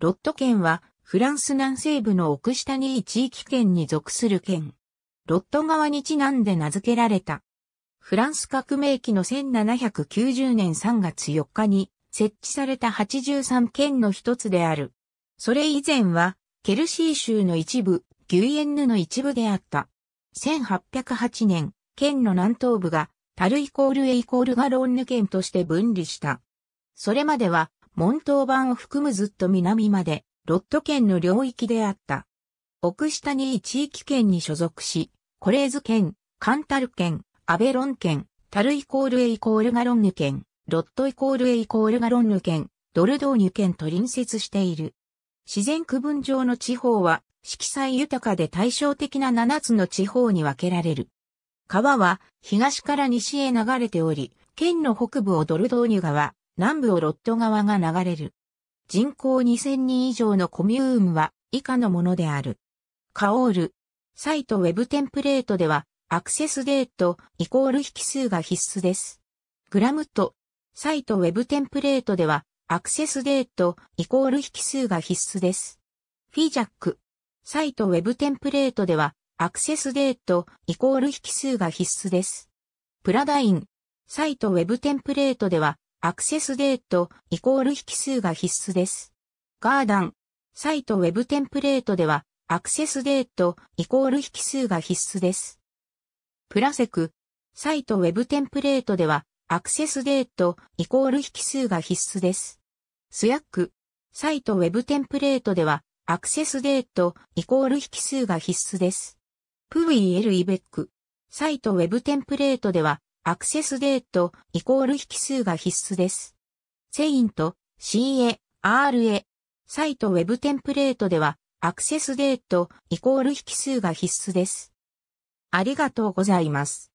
ロット県はフランス南西部の奥下に地域県に属する県。ロット川にちなんで名付けられた。フランス革命期の1790年3月4日に設置された83県の一つである。それ以前は、ケルシー州の一部、ギュイエンヌの一部であった。1808年、県の南東部が、タルイコールエイコールガロンヌ県として分離した。それまでは、モントーバンを含むずっと南まで、ロット県の領域であった。奥下に位地域圏に所属し、コレーズ県、カンタル県、アベロン県、タルイコールエイコールガロンヌ県、ロットイコールエイコールガロンヌ県、ドルドーニュ県と隣接している。自然区分上の地方は、色彩豊かで対照的な7つの地方に分けられる。川は東から西へ流れており、県の北部をドルドーニュ川、南部をロット川が流れる。人口2000人以上のコミューンは以下のものである。カオール。サイトウェブテンプレートでは、アクセスデートイコール引数が必須です。グラムと、サイトウェブテンプレートでは、アクセスデートイコール引数が必須です。フィジャック。サイトウェブテンプレートでは、アクセスデートイコール引数が必須です。プラダイン。サイトウェブテンプレートでは、アクセスデートイコール引数が必須です。ガーダン、サイトウェブテンプレートでは、アクセスデートイコール引数が必須です。プラセク、サイトウェブテンプレートでは、アクセスデートイコール引数が必須です。スヤック、サイトウェブテンプレートでは、アクセスデートイコール引数が必須です。プウイエルイベック、サイトウェブテンプレートでは、アクセスデートイコール引数が必須です。セイント、CA、RA、サイトウェブテンプレートでは、アクセスデートイコール引数が必須です。ありがとうございます。